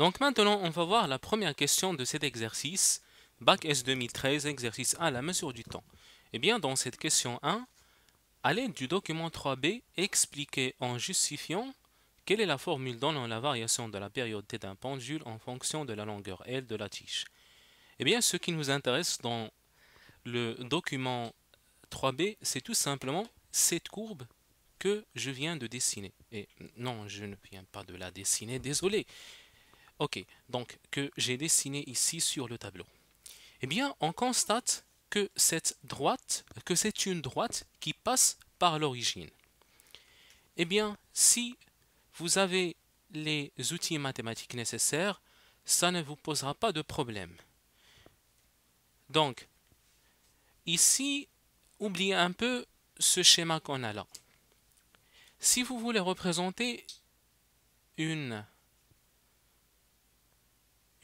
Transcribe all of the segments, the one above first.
Donc maintenant, on va voir la première question de cet exercice, Bac S 2013, exercice 1, la mesure du temps. Eh bien, dans cette question 1, à l'aide du document 3B, expliquez en justifiant quelle est la formule donnant la variation de la période T d'un pendule en fonction de la longueur L de la tige. Eh bien, ce qui nous intéresse dans le document 3B, c'est tout simplement cette courbe que je viens de dessiner. Et non, je ne viens pas de la dessiner, désolé. OK, donc que j'ai dessiné ici sur le tableau. Eh bien, on constate que cette droite, que c'est une droite qui passe par l'origine. Eh bien, si vous avez les outils mathématiques nécessaires, ça ne vous posera pas de problème. Donc, ici, oubliez un peu ce schéma qu'on a là. Si vous voulez représenter une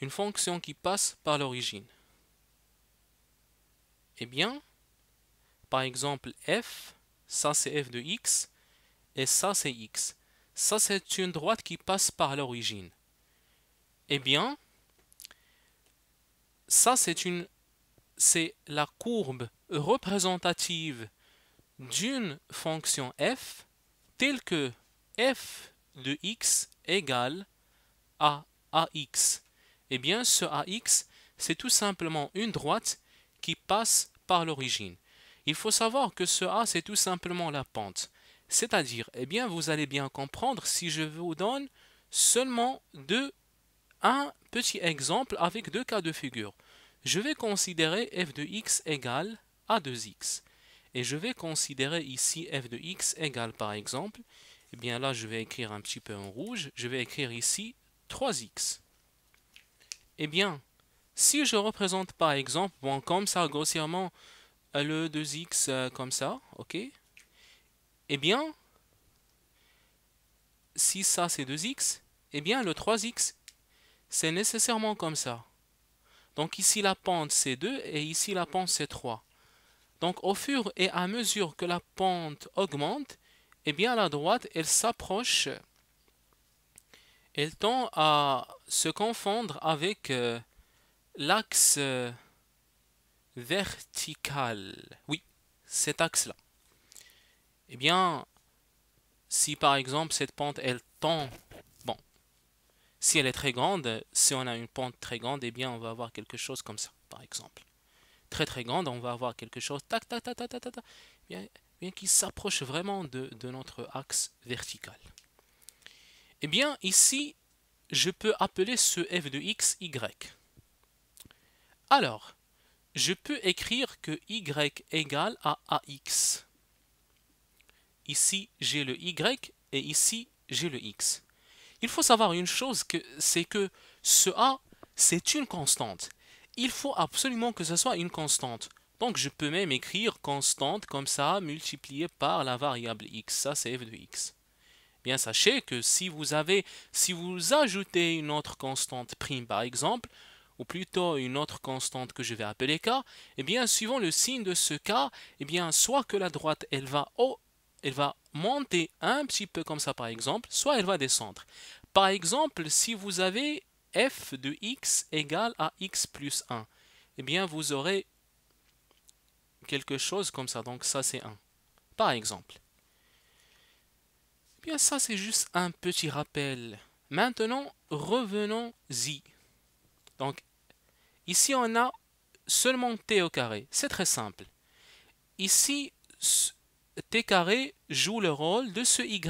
une fonction qui passe par l'origine Eh bien, par exemple f, ça c'est f de x, et ça c'est x. Ça c'est une droite qui passe par l'origine. Eh bien, ça c'est une c'est la courbe représentative d'une fonction f telle que f de x égale à ax eh bien, ce AX, c'est tout simplement une droite qui passe par l'origine. Il faut savoir que ce A, c'est tout simplement la pente. C'est-à-dire, eh bien, vous allez bien comprendre si je vous donne seulement deux, un petit exemple avec deux cas de figure. Je vais considérer f de x égale à 2x. Et je vais considérer ici f de x égale par exemple, eh bien là je vais écrire un petit peu en rouge, je vais écrire ici 3x. Eh bien, si je représente par exemple, bon, comme ça, grossièrement, le 2x euh, comme ça, ok Eh bien, si ça c'est 2x, eh bien le 3x, c'est nécessairement comme ça. Donc ici la pente c'est 2 et ici la pente c'est 3. Donc au fur et à mesure que la pente augmente, eh bien la droite elle s'approche elle tend à se confondre avec euh, l'axe euh, vertical. Oui, cet axe-là. Eh bien, si par exemple cette pente, elle tend... Bon, si elle est très grande, si on a une pente très grande, eh bien, on va avoir quelque chose comme ça, par exemple. Très très grande, on va avoir quelque chose... Tac, tac, tac, tac, tac, tac, bien, bien qui s'approche vraiment de notre axe vertical. Eh bien, ici, je peux appeler ce f de x, y. Alors, je peux écrire que y égale à ax. Ici, j'ai le y et ici, j'ai le x. Il faut savoir une chose, c'est que ce a, c'est une constante. Il faut absolument que ce soit une constante. Donc, je peux même écrire constante comme ça, multipliée par la variable x. Ça, c'est f de x sachez que si vous avez, si vous ajoutez une autre constante prime par exemple, ou plutôt une autre constante que je vais appeler k, et eh bien suivant le signe de ce k, eh bien soit que la droite elle va haut, elle va monter un petit peu comme ça par exemple, soit elle va descendre. Par exemple, si vous avez f de x égale à x plus 1, eh bien vous aurez quelque chose comme ça, donc ça c'est 1, par exemple bien ça c'est juste un petit rappel. Maintenant, revenons-y. Donc, ici on a seulement t au carré. C'est très simple. Ici, t carré joue le rôle de ce y.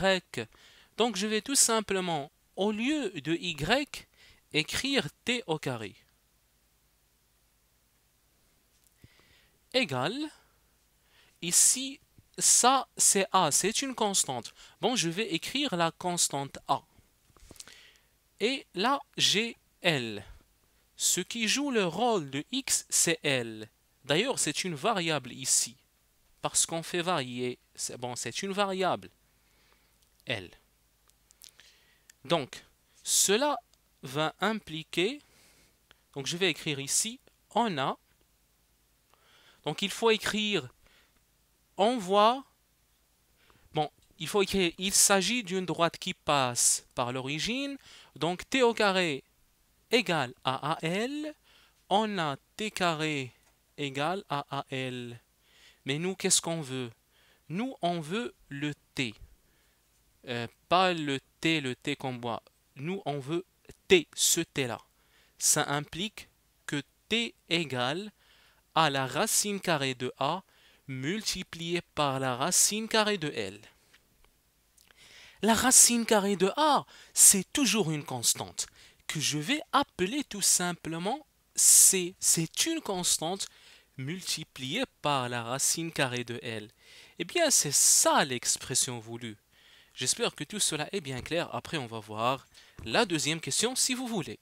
Donc je vais tout simplement, au lieu de y, écrire t au carré. Égal, ici ça, c'est A, c'est une constante. Bon, je vais écrire la constante A. Et là, j'ai L. Ce qui joue le rôle de X, c'est L. D'ailleurs, c'est une variable ici. Parce qu'on fait varier, bon, c'est une variable. L. Donc, cela va impliquer, donc je vais écrire ici, en a, donc il faut écrire on voit... Bon, il faut écrire, il s'agit d'une droite qui passe par l'origine, donc t au carré égale à AL, on a t carré égale à AL. Mais nous, qu'est-ce qu'on veut Nous, on veut le t. Euh, pas le t, le t qu'on voit. Nous, on veut t, ce t-là. Ça implique que t égale à la racine carrée de a multiplié par la racine carrée de L. La racine carrée de A, c'est toujours une constante que je vais appeler tout simplement C. C'est une constante multipliée par la racine carrée de L. Eh bien, c'est ça l'expression voulue. J'espère que tout cela est bien clair. Après, on va voir la deuxième question si vous voulez.